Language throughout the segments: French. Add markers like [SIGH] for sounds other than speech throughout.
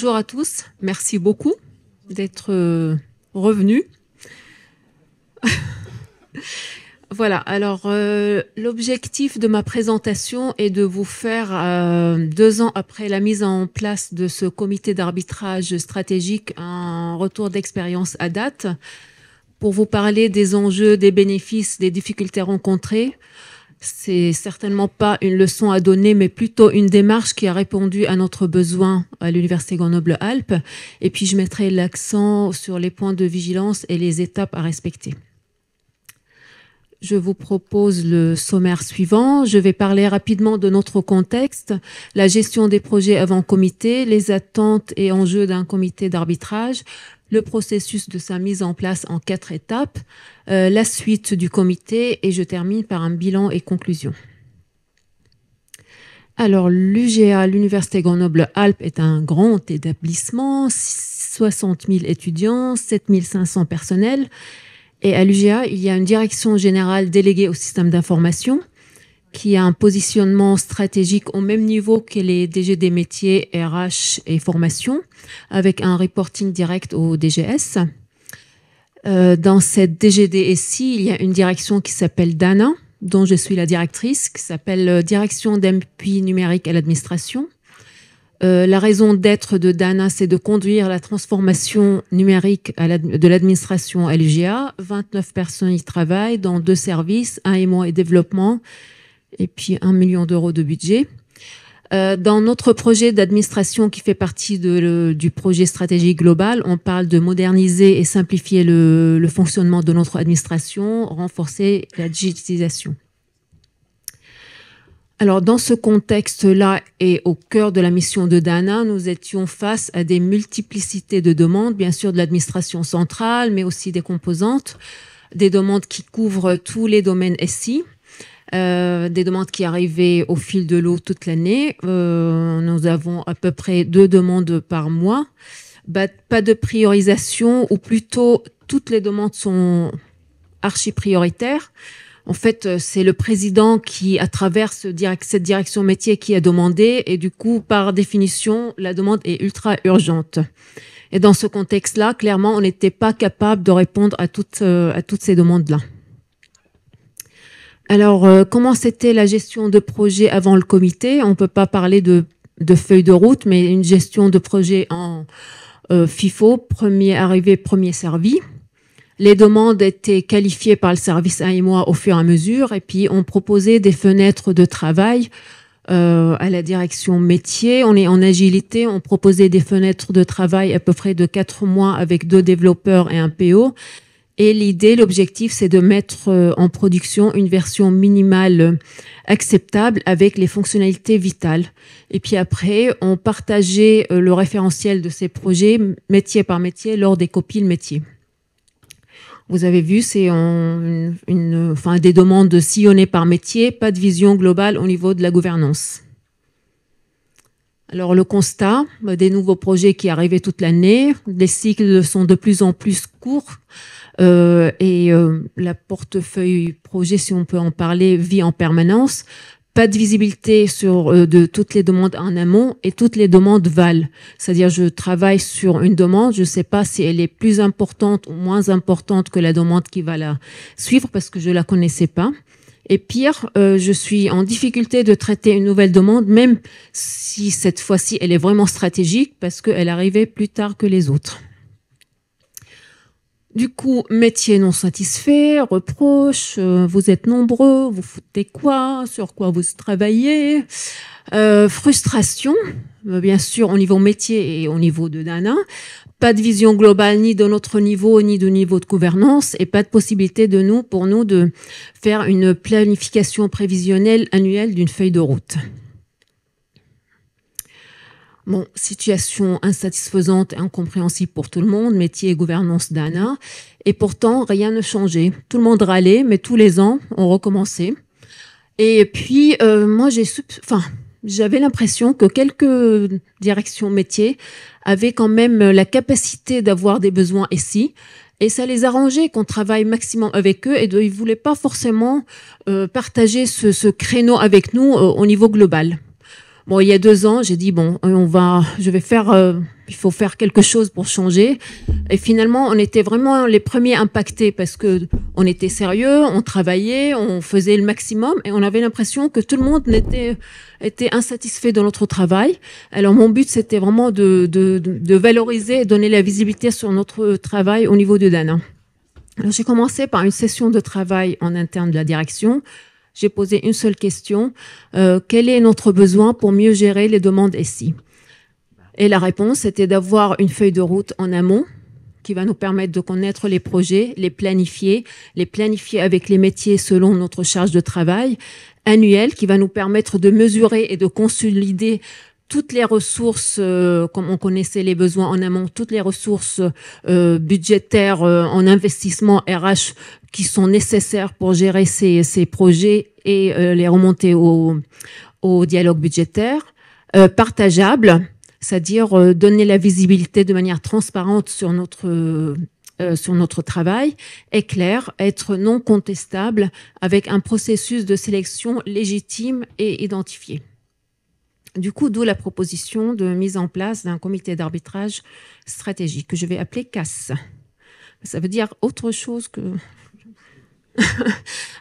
Bonjour à tous. Merci beaucoup d'être euh, revenus. [LAUGHS] voilà, alors euh, l'objectif de ma présentation est de vous faire, euh, deux ans après la mise en place de ce comité d'arbitrage stratégique, un retour d'expérience à date pour vous parler des enjeux, des bénéfices, des difficultés rencontrées, c'est certainement pas une leçon à donner, mais plutôt une démarche qui a répondu à notre besoin à l'Université Grenoble-Alpes. Et puis, je mettrai l'accent sur les points de vigilance et les étapes à respecter je vous propose le sommaire suivant. Je vais parler rapidement de notre contexte, la gestion des projets avant comité, les attentes et enjeux d'un comité d'arbitrage, le processus de sa mise en place en quatre étapes, euh, la suite du comité et je termine par un bilan et conclusion. Alors, l'UGA, l'Université Grenoble-Alpes, est un grand établissement, 60 000 étudiants, 7 500 personnels et à l'UGA, il y a une direction générale déléguée au système d'information qui a un positionnement stratégique au même niveau que les DGD des métiers, RH et formation, avec un reporting direct au DGS. Euh, dans cette DGDSI, il y a une direction qui s'appelle DANA, dont je suis la directrice, qui s'appelle euh, Direction d'appui numérique à l'administration, euh, la raison d'être de Dana, c'est de conduire la transformation numérique de l'administration LGA. 29 personnes y travaillent dans deux services, un moi et développement, et puis un million d'euros de budget. Euh, dans notre projet d'administration qui fait partie du projet stratégique global, on parle de moderniser et simplifier le, le fonctionnement de notre administration, renforcer la digitalisation. Alors dans ce contexte-là et au cœur de la mission de Dana, nous étions face à des multiplicités de demandes, bien sûr de l'administration centrale, mais aussi des composantes, des demandes qui couvrent tous les domaines SI. Euh, des demandes qui arrivaient au fil de l'eau toute l'année. Euh, nous avons à peu près deux demandes par mois. pas de priorisation, ou plutôt toutes les demandes sont archi prioritaires. En fait, euh, c'est le président qui, à travers cette direction métier, qui a demandé, et du coup, par définition, la demande est ultra urgente. Et dans ce contexte-là, clairement, on n'était pas capable de répondre à toutes, euh, à toutes ces demandes-là. Alors, euh, comment c'était la gestion de projet avant le comité On ne peut pas parler de, de feuille de route, mais une gestion de projet en FIFO, premier arrivé, premier servi les demandes étaient qualifiées par le service moi au fur et à mesure, et puis on proposait des fenêtres de travail euh, à la direction métier. On est en agilité, on proposait des fenêtres de travail à peu près de quatre mois avec deux développeurs et un PO. Et l'idée, l'objectif, c'est de mettre euh, en production une version minimale acceptable avec les fonctionnalités vitales. Et puis après, on partageait euh, le référentiel de ces projets métier par métier lors des copiles métier vous avez vu, c'est une, enfin, des demandes sillonnées par métier, pas de vision globale au niveau de la gouvernance. Alors le constat, bah, des nouveaux projets qui arrivaient toute l'année, les cycles sont de plus en plus courts euh, et euh, la portefeuille projet, si on peut en parler, vit en permanence pas de visibilité sur euh, de toutes les demandes en amont et toutes les demandes valent. C'est-à-dire, je travaille sur une demande, je ne sais pas si elle est plus importante ou moins importante que la demande qui va la suivre parce que je la connaissais pas. Et pire, euh, je suis en difficulté de traiter une nouvelle demande, même si cette fois-ci elle est vraiment stratégique parce qu'elle arrivait plus tard que les autres. Du coup, métier non satisfait, reproche, euh, vous êtes nombreux, vous foutez quoi, sur quoi vous travaillez, euh, frustration, euh, bien sûr, au niveau métier et au niveau de Dana, pas de vision globale ni de notre niveau ni de niveau de gouvernance et pas de possibilité de nous pour nous de faire une planification prévisionnelle annuelle d'une feuille de route. Bon, situation insatisfaisante et incompréhensible pour tout le monde, métier et gouvernance d'ANA. Et pourtant, rien ne changeait. Tout le monde râlait, mais tous les ans, on recommençait. Et puis, euh, moi, j'ai... Enfin, j'avais l'impression que quelques directions métiers avaient quand même la capacité d'avoir des besoins ici. Et ça les arrangeait qu'on travaille maximum avec eux et de, ils voulaient pas forcément euh, partager ce, créneau avec nous euh, au niveau global. Bon, il y a deux ans, j'ai dit bon, on va, je vais faire, euh, il faut faire quelque chose pour changer. Et finalement, on était vraiment les premiers impactés parce que on était sérieux, on travaillait, on faisait le maximum et on avait l'impression que tout le monde était était insatisfait de notre travail. Alors mon but, c'était vraiment de, de, de valoriser et donner la visibilité sur notre travail au niveau de Dana. J'ai commencé par une session de travail en interne de la direction j'ai posé une seule question. Euh, quel est notre besoin pour mieux gérer les demandes SI Et la réponse était d'avoir une feuille de route en amont qui va nous permettre de connaître les projets, les planifier, les planifier avec les métiers selon notre charge de travail annuelle, qui va nous permettre de mesurer et de consolider toutes les ressources, euh, comme on connaissait les besoins en amont, toutes les ressources euh, budgétaires euh, en investissement RH qui sont nécessaires pour gérer ces, ces projets et les remonter au, au dialogue budgétaire, partageable, c'est-à-dire donner la visibilité de manière transparente sur notre sur notre travail est clair, être non contestable avec un processus de sélection légitime et identifié. Du coup, d'où la proposition de mise en place d'un comité d'arbitrage stratégique que je vais appeler CAS. Ça veut dire autre chose que... [LAUGHS]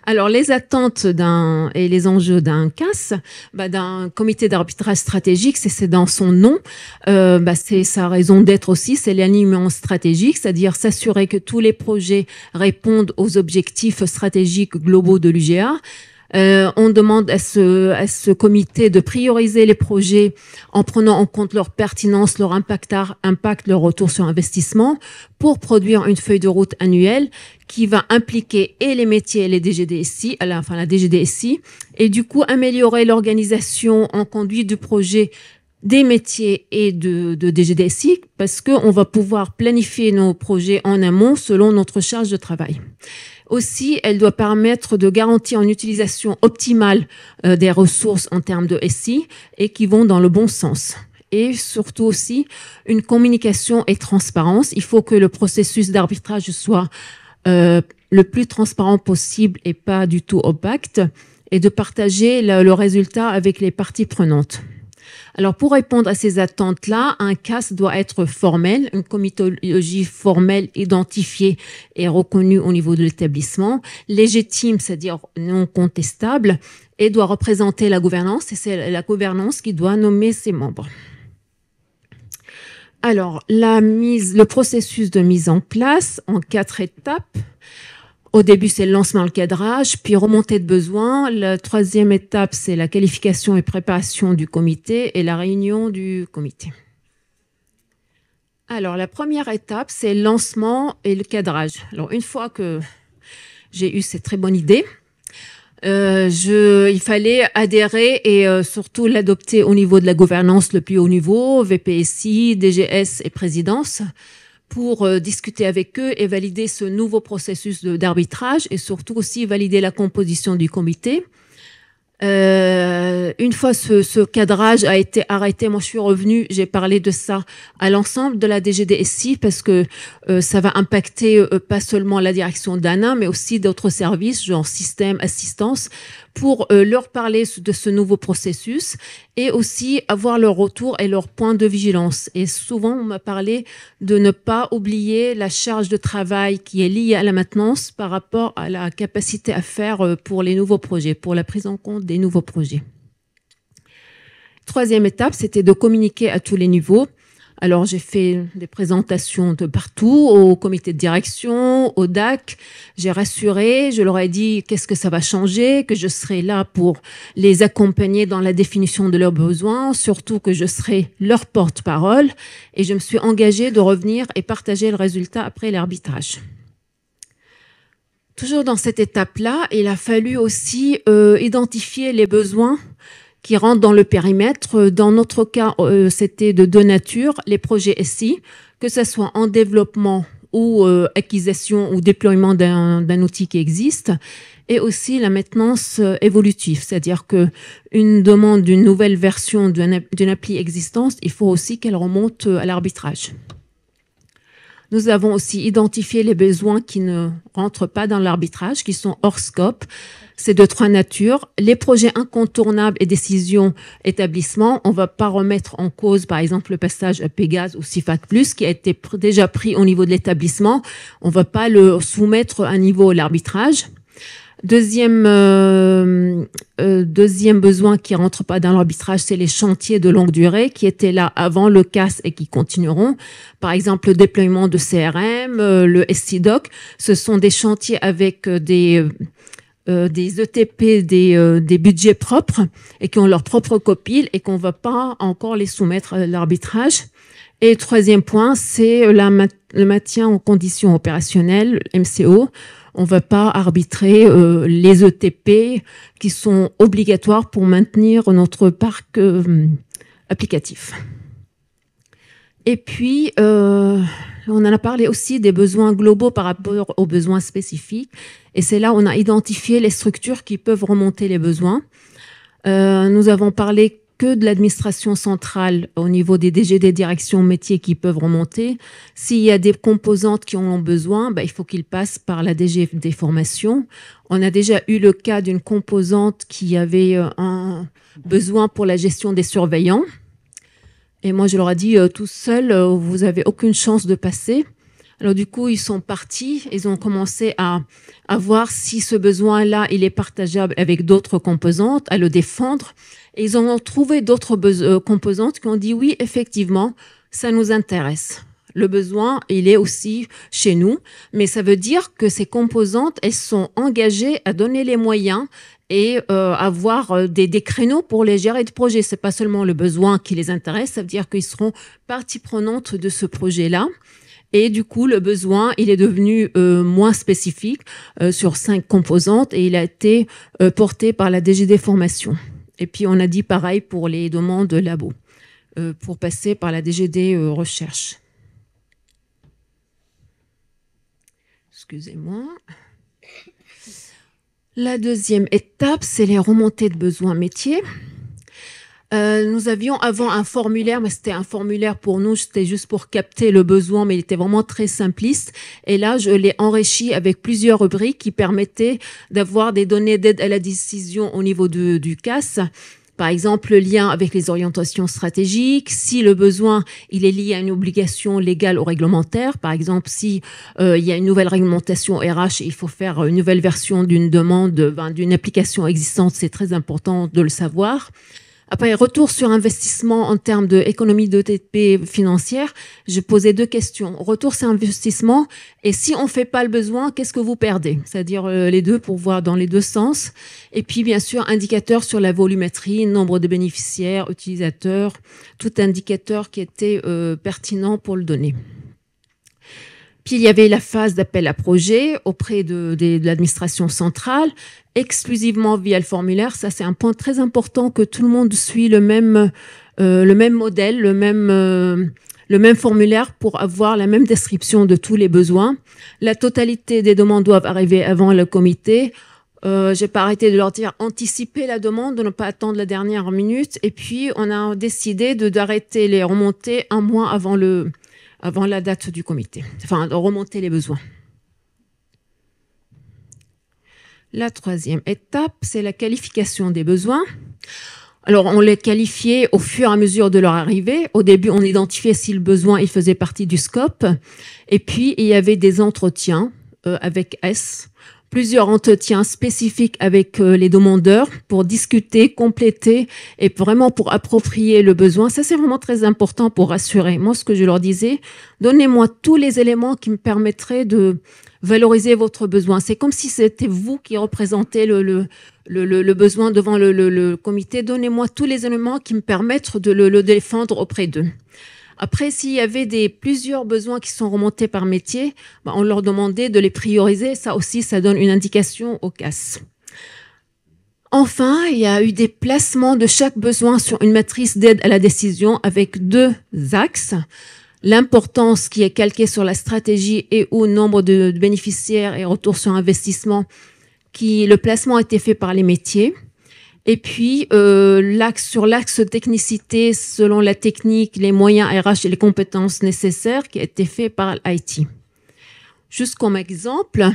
Alors, les attentes d'un et les enjeux d'un CAS, bah, d'un comité d'arbitrage stratégique, c'est dans son nom, euh, bah, c'est sa raison d'être aussi, c'est l'alignement stratégique, c'est-à-dire s'assurer que tous les projets répondent aux objectifs stratégiques globaux de l'UGA. Euh, on demande à ce, comité de prioriser les projets en prenant en compte leur pertinence, leur impact, impact, leur retour sur investissement pour produire une feuille de route annuelle qui va impliquer et les métiers et les DGDSI, enfin la DGDSI, et du coup améliorer l'organisation en conduite du projet des métiers et de, de DGDSI parce qu'on va pouvoir planifier nos projets en amont selon notre charge de travail. Aussi, elle doit permettre de garantir une utilisation optimale euh, des ressources en termes de SI et qui vont dans le bon sens et surtout aussi une communication et transparence. Il faut que le processus d'arbitrage soit euh, le plus transparent possible et pas du tout opaque, et de partager le résultat avec les parties prenantes. Alors pour répondre à ces attentes-là, un CAS doit être formel, une comitologie formelle identifiée et reconnue au niveau de l'établissement, légitime, c'est-à-dire non contestable, et doit représenter la gouvernance, et c'est la gouvernance qui doit nommer ses membres. Alors, la mise, le processus de mise en place en quatre étapes. Au début, c'est le lancement, le cadrage, puis remontée de besoin. La troisième étape, c'est la qualification et préparation du comité et la réunion du comité. Alors, la première étape, c'est le lancement et le cadrage. Alors, une fois que j'ai eu cette très bonne idée, euh, il fallait adhérer et euh, surtout l'adopter au niveau de la gouvernance, le plus haut niveau, VPSI, DGS et présidence pour euh, discuter avec eux et valider ce nouveau processus d'arbitrage et surtout aussi valider la composition du comité. Euh, une fois ce, cadrage a été arrêté, moi je suis revenue, j'ai parlé de ça à l'ensemble de la DGDSI parce que euh, ça va impacter pas seulement la direction d'ANA, mais aussi d'autres services, genre système, assistance, pour euh, leur parler de ce nouveau processus et aussi avoir leur retour et leur point de vigilance. Et souvent, on m'a parlé de ne pas oublier la charge de travail qui est liée à la maintenance par rapport à la capacité à faire euh, pour les nouveaux projets, pour la prise en compte des nouveaux projets. Troisième étape, c'était de communiquer à tous les niveaux alors j'ai fait des présentations de partout, au comité de direction, au DAC. J'ai rassuré, je leur ai dit qu'est-ce que ça va changer, que je serai là pour les accompagner dans la définition de leurs besoins, surtout que je serai leur porte-parole. Et je me suis engagée de revenir et partager le résultat après l'arbitrage. Toujours dans cette étape-là, il a fallu aussi euh, identifier les besoins qui rentrent dans le périmètre. Dans notre cas, euh, c'était de deux natures, les projets SI, que ce soit en développement ou euh, acquisition ou déploiement d'un outil qui existe, et aussi la maintenance euh, évolutive, c'est-à-dire que une demande d'une nouvelle version d'une appli existante, il faut aussi qu'elle remonte à l'arbitrage. Nous avons aussi identifié les besoins qui ne rentrent pas dans l'arbitrage, qui sont hors scope. C'est de trois natures. Les projets incontournables et décisions établissements, on va pas remettre en cause, par exemple, le passage à Pégase ou CIFAC+, qui a été déjà pris au niveau de l'établissement. On va pas le soumettre à niveau l'arbitrage. Deuxième, euh, euh, deuxième besoin qui rentre pas dans l'arbitrage, c'est les chantiers de longue durée qui étaient là avant le CAS et qui continueront. Par exemple, le déploiement de CRM, euh, le SCDOC, ce sont des chantiers avec des... des ETP, des, des, budgets propres et qui ont leur propre copile et qu'on ne va pas encore les soumettre à l'arbitrage. Et troisième point, c'est le maintien en conditions opérationnelles, MCO. On ne va pas arbitrer euh, les ETP qui sont obligatoires pour maintenir notre parc euh, applicatif. Et puis, euh, on en a parlé aussi des besoins globaux par rapport aux besoins spécifiques. Et c'est là où on a identifié les structures qui peuvent remonter les besoins. nous avons parlé que de l'administration centrale au niveau des DG des directions métiers qui peuvent remonter. S'il y a des composantes qui en ont besoin, bah, il faut qu'ils passent par la DG des formations. On a déjà eu le cas d'une composante qui avait euh, un besoin pour la gestion des surveillants. Et moi, je leur ai dit, euh, tout seul, euh, vous avez aucune chance de passer. Alors du coup, ils sont partis, ils ont commencé à, voir si ce besoin-là, il est partageable avec d'autres composantes, à le défendre. Et ils ont trouvé d'autres euh, composantes qui ont dit oui, effectivement, ça nous intéresse. Le besoin, il est aussi chez nous, mais ça veut dire que ces composantes, elles sont engagées à donner les moyens et euh, avoir euh, des, des, créneaux pour les gérer de projet. C'est pas seulement le besoin qui les intéresse, ça veut dire qu'ils seront partie prenante de ce projet-là. Et du coup, le besoin, il est devenu euh, moins spécifique euh, sur cinq composantes et il a été euh, porté par la DGD Formation. Et puis, on a dit pareil pour les demandes de labo, pour passer par la DGD Recherche. Excusez-moi. La deuxième étape, c'est les remontées de besoins métiers. Euh, nous avions avant un formulaire, mais c'était un formulaire pour nous, c'était juste pour capter le besoin, mais il était vraiment très simpliste. Et là, je l'ai enrichi avec plusieurs rubriques qui permettaient d'avoir des données d'aide à la décision au niveau de, du CAS. Par exemple, le lien avec les orientations stratégiques, si le besoin il est lié à une obligation légale ou réglementaire, par exemple si euh, il y a une nouvelle réglementation RH, il faut faire une nouvelle version d'une demande, ben, d'une application existante, c'est très important de le savoir. Après, retour sur investissement en termes d'économie de financière, je posais deux questions. Retour sur investissement, et si on fait pas le besoin, qu'est-ce que vous perdez C'est-à-dire euh, les deux pour voir dans les deux sens. Et puis, bien sûr, indicateur sur la volumétrie, nombre de bénéficiaires, utilisateurs, tout indicateur qui était euh, pertinent pour le donner. Puis il y avait la phase d'appel à projet auprès de, l'administration centrale, exclusivement via le formulaire. Ça, c'est un point très important que tout le monde suit le même, euh, le même modèle, le même, euh, le même formulaire pour avoir la même description de tous les besoins. La totalité des demandes doivent arriver avant le comité. Euh, j'ai pas arrêté de leur dire anticiper la demande, de ne pas attendre la dernière minute. Et puis, on a décidé de d'arrêter les remontées un mois avant le, avant la date du comité, enfin remonter les besoins. La troisième étape, c'est la qualification des besoins. Alors, on les qualifiait au fur et à mesure de leur arrivée. Au début, on identifiait si le besoin, il faisait partie du scope. Et puis, il y avait des entretiens euh, avec S plusieurs entretiens spécifiques avec euh, les demandeurs pour discuter, compléter et vraiment pour approprier le besoin. Ça, c'est vraiment très important pour rassurer. Moi, ce que je leur disais, donnez-moi tous les éléments qui me permettraient de valoriser votre besoin. C'est comme si c'était vous qui représentez le, le besoin devant le, comité. Donnez-moi tous les éléments qui me permettent de le, défendre auprès d'eux. Après, s'il y avait des, plusieurs besoins qui sont remontés par métier, bah, on leur demandait de les prioriser. Ça aussi, ça donne une indication au CAS. Enfin, il y a eu des placements de chaque besoin sur une matrice d'aide à la décision avec deux axes. L'importance qui est calquée sur la stratégie et au nombre de bénéficiaires et retour sur investissement qui, le placement a été fait par les métiers. Et puis, euh, l'axe, sur l'axe technicité, selon la technique, les moyens RH et les compétences nécessaires qui a été fait par l'IT. Juste comme exemple,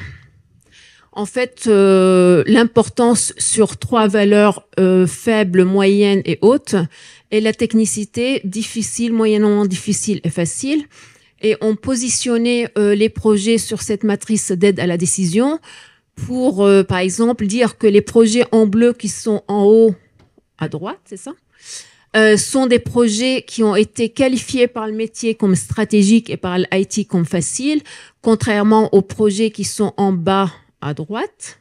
en fait, euh, l'importance sur trois valeurs euh, faibles, moyennes et hautes, et la technicité difficile, moyennement difficile et facile. Et on positionnait euh, les projets sur cette matrice d'aide à la décision pour, euh, par exemple, dire que les projets en bleu qui sont en haut à droite, c'est ça euh, sont des projets qui ont été qualifiés par le métier comme stratégiques et par l'IT comme faciles, contrairement aux projets qui sont en bas à droite,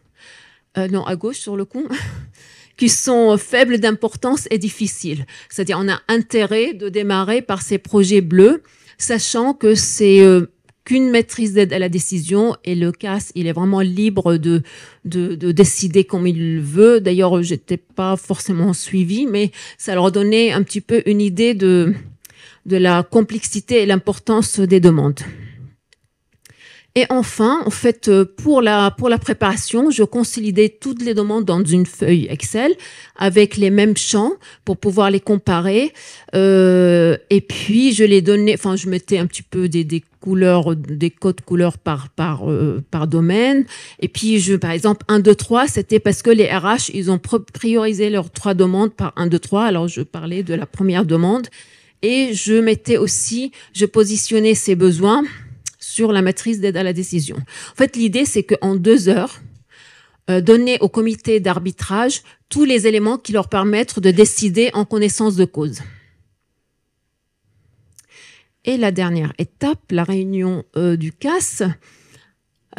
euh, non, à gauche sur le coup, [LAUGHS] qui sont faibles d'importance et difficiles. C'est-à-dire, on a intérêt de démarrer par ces projets bleus, sachant que c'est une maîtrise à la décision et le CAS, il est vraiment libre de, décider comme il veut. D'ailleurs, j'étais pas forcément suivi mais ça leur donnait un petit peu une idée de, de la complexité et l'importance des demandes. Et enfin, en fait, euh, pour la, pour la préparation, je consolidais toutes les demandes dans une feuille Excel avec les mêmes champs pour pouvoir les comparer. Euh, et puis, je les donnais, enfin, je mettais un petit peu des, des couleurs, des codes couleurs par, par, euh, par domaine. Et puis, je, par exemple, 1, 2, 3, c'était parce que les RH, ils ont priorisé leurs trois demandes par 1, 2, 3. Alors, je parlais de la première demande. Et je mettais aussi, je positionnais ces besoins sur la matrice d'aide à la décision. En fait, l'idée, c'est qu'en deux heures, euh, donner au comité d'arbitrage tous les éléments qui leur permettent de décider en connaissance de cause. Et la dernière étape, la réunion euh, du CAS.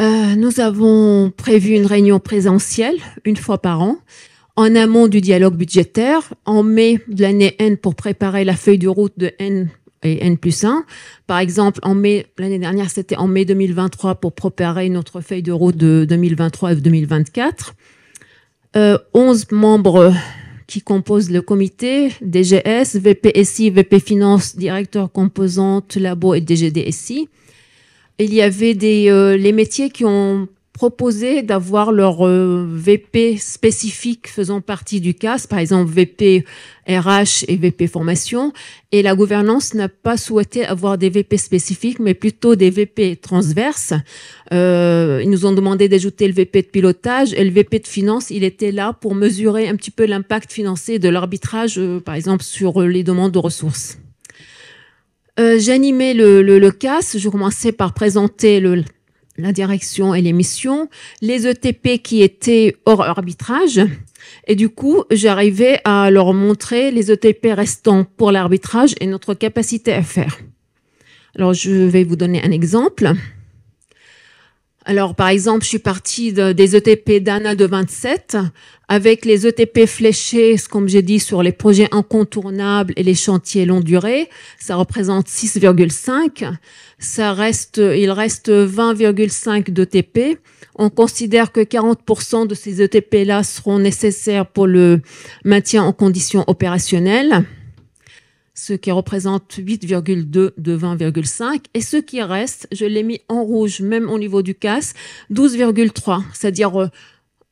Euh, nous avons prévu une réunion présentielle une fois par an en amont du dialogue budgétaire, en mai de l'année N pour préparer la feuille de route de N et N plus 1. Par exemple, en mai, l'année dernière, c'était en mai 2023 pour préparer notre feuille de route de 2023 et 2024. 11 euh, membres qui composent le comité, DGS, VPSI, VP Finance, directeur composante, labo et DGDSI. Il y avait des, euh, les métiers qui ont proposer d'avoir leur euh, VP spécifique faisant partie du CAS, par exemple VP RH et VP formation, et la gouvernance n'a pas souhaité avoir des VP spécifiques, mais plutôt des VP transverses. Euh, ils nous ont demandé d'ajouter le VP de pilotage et le VP de finance, il était là pour mesurer un petit peu l'impact financier de l'arbitrage, euh, par exemple sur les demandes de ressources. J'animais le, le, le CAS, je commençais par présenter le la direction et les missions, les ETP qui étaient hors arbitrage. Et du coup, j'arrivais à leur montrer les ETP restants pour l'arbitrage et notre capacité à faire. Alors, je vais vous donner un exemple. Alors, par exemple, je suis partie des ETP d'ANA de 27 avec les ETP fléchés, comme j'ai dit, sur les projets incontournables et les chantiers longue durée. Ça représente 6,5. Ça reste, il reste 20,5 d'ETP. On considère que 40% de ces ETP-là seront nécessaires pour le maintien en conditions opérationnelles ce qui représente 8,2 de 20,5. Et ce qui reste, je l'ai mis en rouge, même au niveau du casse, 12,3. C'est-à-dire,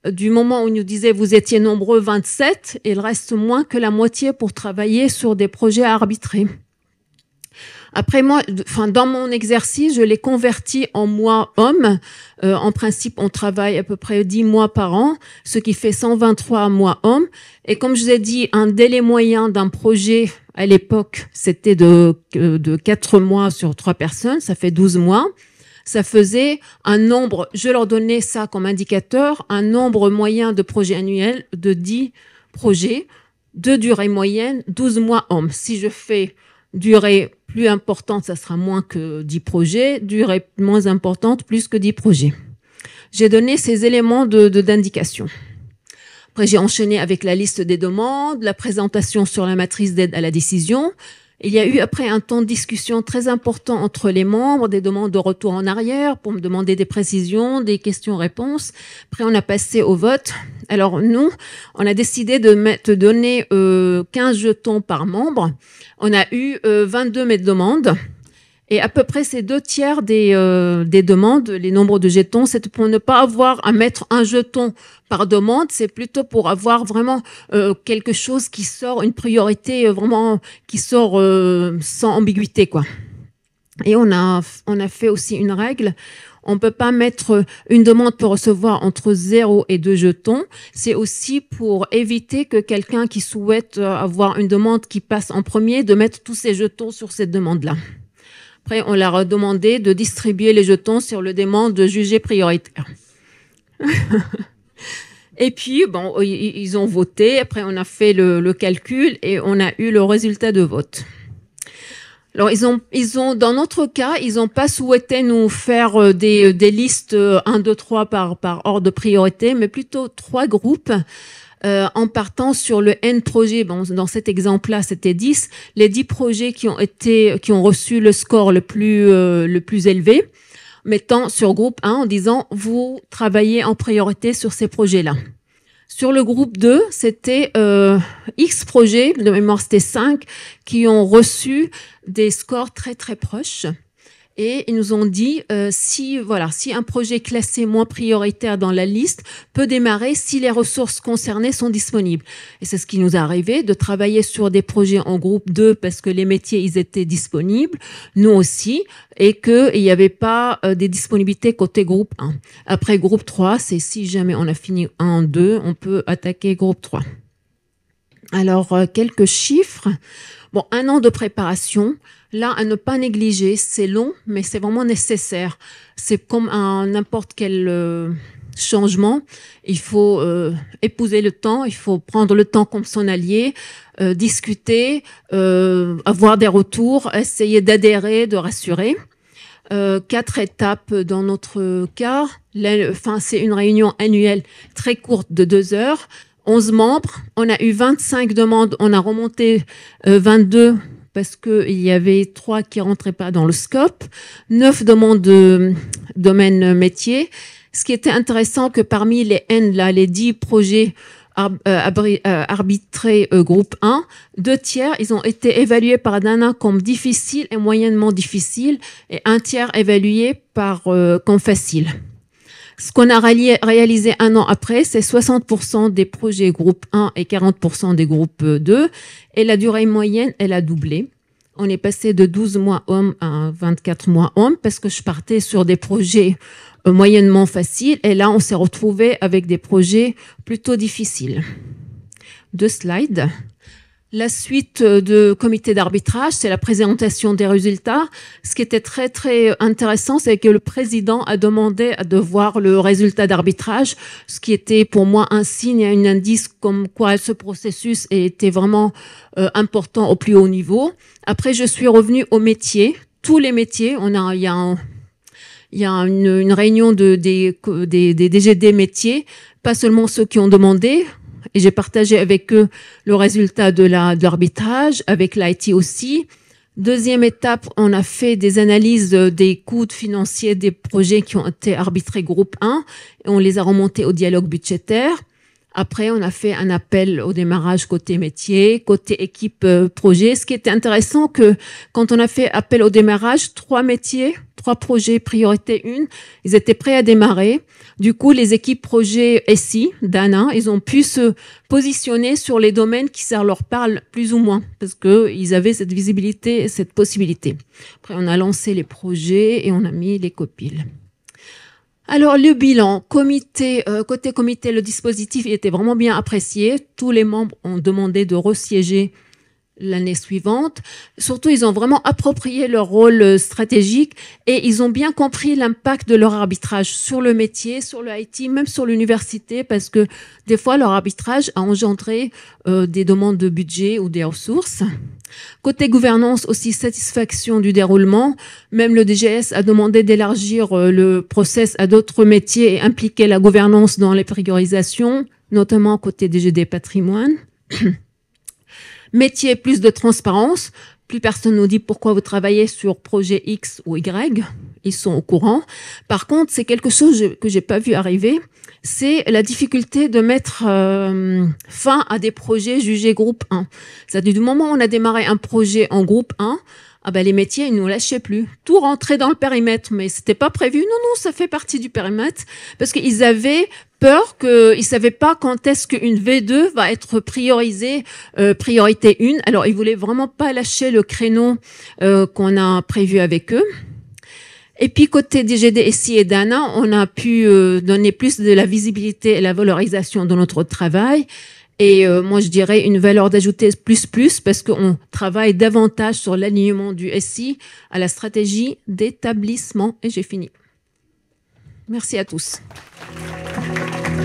euh, du moment où nous disait vous étiez nombreux 27, il reste moins que la moitié pour travailler sur des projets arbitrés. Après moi, enfin dans mon exercice, je l'ai converti en mois homme. Euh, en principe, on travaille à peu près 10 mois par an, ce qui fait 123 mois homme. Et comme je vous ai dit, un délai moyen d'un projet à l'époque, c'était de, de 4 mois sur 3 personnes, ça fait 12 mois ça faisait un nombre, je leur donnais ça comme indicateur, un nombre moyen de projets annuels de 10 projets, de durée moyenne, 12 mois homme. Si je fais Durée plus importante, ça sera moins que 10 projets. Durée moins importante, plus que 10 projets. J'ai donné ces éléments de d'indication. Après, j'ai enchaîné avec la liste des demandes, la présentation sur la matrice d'aide à la décision, il y a eu après un temps de discussion très important entre les membres, des demandes de retour en arrière pour me demander des précisions, des questions-réponses. Après, on a passé au vote. Alors nous, on a décidé de mettre, donner euh, 15 jetons par membre. On a eu euh, 22 mes demandes. Et à peu près ces deux tiers euh, des, demandes, les nombres de jetons, c'est pour ne pas avoir à mettre un jeton par demande, c'est plutôt pour avoir vraiment euh, quelque chose qui sort, une priorité euh, vraiment qui sort sans ambiguïté quoi. Et on a on a fait aussi une règle on peut pas mettre une demande pour recevoir entre zéro et deux jetons. C'est aussi pour éviter que quelqu'un qui souhaite avoir une demande qui passe en premier de mettre tous ses jetons sur cette demande-là. Après, on leur a demandé de distribuer les jetons sur le demande de juger prioritaire. [LAUGHS] et puis, bon, ils ont voté. Après, on a fait le, calcul et on a eu le résultat de vote. Alors ils ont, ils ont, dans notre cas, ils n'ont pas souhaité nous faire euh, euh, des, listes 1, 2, 3 par, par ordre de priorité, mais plutôt trois groupes euh, en partant sur le N projet. dans cet exemple-là, c'était 10. Les 10 projets qui ont été, qui ont reçu le score le plus, euh, élevé, mettant sur groupe 1 en disant vous travaillez en priorité sur ces projets-là. Sur le groupe 2, c'était euh, X projets, de mémoire c'était 5, qui ont reçu des scores très très proches et ils nous ont dit euh, si voilà si un projet classé moins prioritaire dans la liste peut démarrer si les ressources concernées sont disponibles. Et c'est ce qui nous est arrivé de travailler sur des projets en groupe 2 parce que les métiers ils étaient disponibles, nous aussi, et que il n'y avait pas euh, des disponibilités côté groupe 1. Après groupe 3, c'est si jamais on a fini 1 en 2, on peut attaquer groupe 3. Alors, euh, quelques chiffres. Bon, un an de préparation, là, à ne pas négliger, c'est long, mais c'est vraiment nécessaire. C'est comme un n'importe quel euh, changement. Il faut euh, épouser le temps, il faut prendre le temps comme son allié, euh, discuter, avoir des retours, essayer d'adhérer, de rassurer. quatre étapes dans notre cas. Enfin, c'est une réunion annuelle très courte de deux heures. Onze membres. On a eu 25 demandes. On a remonté 22 parce qu'il y avait trois qui rentraient pas dans le scope, neuf demandes de domaine métier. Ce qui était intéressant que parmi les N, là, les dix projets euh, euh, arbitrés euh, groupe 1, deux tiers, ils ont été évalués par Dana comme difficiles et moyennement difficiles, et un tiers évalué par comme facile. Ce qu'on a réalisé un an après, c'est 60% des projets groupe 1 et 40% des groupes 2. Et la durée moyenne, elle a doublé. On est passé de 12 mois homme à 24 mois homme parce que je partais sur des projets euh, moyennement faciles. Et là, on s'est retrouvé avec des projets plutôt difficiles. Deux slides. La suite de comité d'arbitrage, c'est la présentation des résultats. Ce qui était très très intéressant, c'est que le président a demandé de voir le résultat d'arbitrage, ce qui était pour moi un signe, un indice comme quoi ce processus était vraiment euh, important au plus haut niveau. Après, je suis revenue au métier, tous les métiers. On a, il y a une, réunion de, des, des, des DGD métiers, pas seulement ceux qui ont demandé, et j'ai partagé avec eux le résultat de l'arbitrage, avec l'IT aussi. Deuxième étape, on a fait des analyses des coûts financiers des projets qui ont été arbitrés groupe 1 et on les a remontés au dialogue budgétaire. Après, on a fait un appel au démarrage côté métier, côté équipe euh, projet. Ce qui était intéressant, que quand on a fait appel au démarrage, trois métiers, trois projets priorité une, ils étaient prêts à démarrer. Du coup, les équipes projet SI d'ANA, ils ont pu se positionner sur les domaines qui servent leur parle plus ou moins, parce qu'ils avaient cette visibilité et cette possibilité. Après, on a lancé les projets et on a mis les copiles. Alors le bilan, comité, euh, côté comité, le dispositif était vraiment bien apprécié. Tous les membres ont demandé de resiéger l'année suivante. Surtout, ils ont vraiment approprié leur rôle euh, stratégique et ils ont bien compris l'impact de leur arbitrage sur le métier, sur le IT, même sur l'université, parce que des fois, leur arbitrage a engendré euh, des demandes de budget ou des ressources. Côté gouvernance, aussi satisfaction du déroulement. Même le DGS a demandé d'élargir euh, le process à d'autres métiers et impliquer la gouvernance dans les priorisations, notamment côté DGD patrimoine. [COUGHS] métier plus de transparence. Plus personne nous dit pourquoi vous travaillez sur projet X ou Y. Ils sont au courant. Par contre, c'est quelque chose que j'ai pas vu arriver. C'est la difficulté de mettre euh, fin à des projets jugés groupe 1. C'est-à-dire du moment où on a démarré un projet en groupe 1, ah ben les métiers ils nous lâchaient plus. Tout rentrait dans le périmètre, mais c'était pas prévu. Non non, ça fait partie du périmètre parce qu'ils avaient peur qu'ils ne savaient pas quand est-ce qu'une V2 va être priorisée, euh, priorité 1. Alors, ils voulaient vraiment pas lâcher le créneau euh, qu'on a prévu avec eux. Et puis côté DGD SI et DANA, on a pu euh, donner plus de la visibilité et la valorisation de notre travail. Et moi, je dirais une valeur d'ajoutée plus plus parce qu'on travaille davantage sur l'alignement du SI à la stratégie d'établissement. Et j'ai fini. Merci à tous.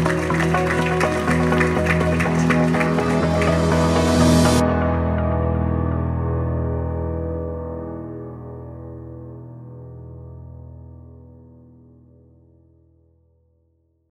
Thank you.